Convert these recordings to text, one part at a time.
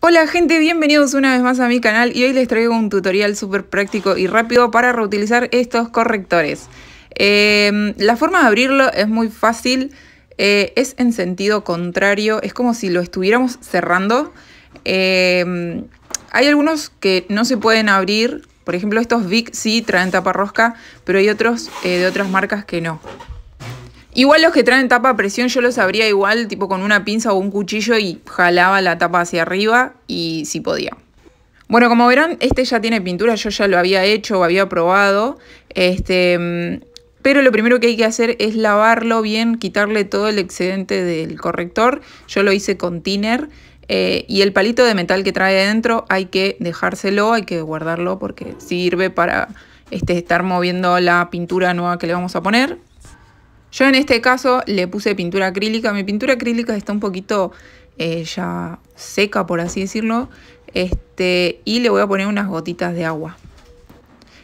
Hola gente, bienvenidos una vez más a mi canal y hoy les traigo un tutorial súper práctico y rápido para reutilizar estos correctores. Em, la forma de abrirlo es muy fácil, eh, es en sentido contrario, es como si lo estuviéramos cerrando. Em, hay algunos que no se pueden abrir, por ejemplo estos Vic sí traen tapa pero hay otros eh, de otras marcas que no. Igual los que traen tapa a presión yo los abría igual, tipo con una pinza o un cuchillo y jalaba la tapa hacia arriba y si podía. Bueno, como verán, este ya tiene pintura, yo ya lo había hecho, o había probado. Este, mm, pero lo primero que hay que hacer es lavarlo bien, quitarle todo el excedente del corrector. Yo lo hice con tiner. Eh, y el palito de metal que trae adentro hay que dejárselo, hay que guardarlo porque sirve para este, estar moviendo la pintura nueva que le vamos a poner. Yo en este caso le puse pintura acrílica. Mi pintura acrílica está un poquito eh, ya seca, por así decirlo. Este, y le voy a poner unas gotitas de agua.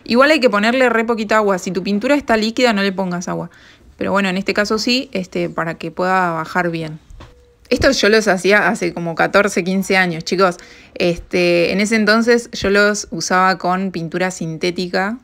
Igual hay que ponerle re poquita agua. Si tu pintura está líquida, no le pongas agua. Pero bueno, en este caso sí, este, para que pueda bajar bien. Esto yo los hacía hace como 14, 15 años, chicos. Este, en ese entonces yo los usaba con pintura sintética,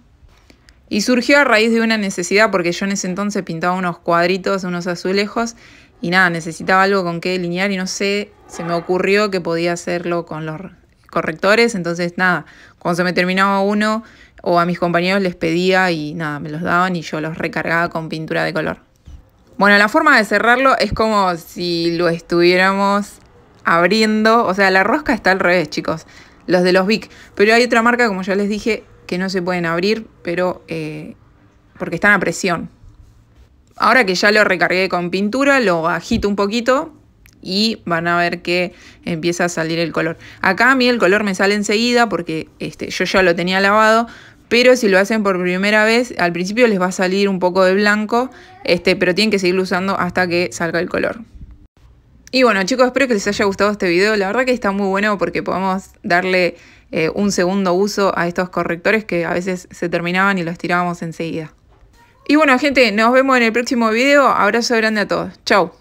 y surgió a raíz de una necesidad, porque yo en ese entonces pintaba unos cuadritos, unos azulejos, y nada, necesitaba algo con qué delinear y no sé, se me ocurrió que podía hacerlo con los correctores, entonces nada, cuando se me terminaba uno o a mis compañeros les pedía y nada, me los daban y yo los recargaba con pintura de color. Bueno, la forma de cerrarlo es como si lo estuviéramos abriendo, o sea, la rosca está al revés, chicos, los de los Vic, pero hay otra marca, como ya les dije, que no se pueden abrir, pero eh, porque están a presión. Ahora que ya lo recargué con pintura, lo agito un poquito y van a ver que empieza a salir el color. Acá a mí el color me sale enseguida porque este, yo ya lo tenía lavado, pero si lo hacen por primera vez, al principio les va a salir un poco de blanco, este, pero tienen que seguirlo usando hasta que salga el color. Y bueno chicos, espero que les haya gustado este video, la verdad que está muy bueno porque podemos darle eh, un segundo uso a estos correctores que a veces se terminaban y los tirábamos enseguida. Y bueno gente, nos vemos en el próximo video. Abrazo grande a todos. Chau.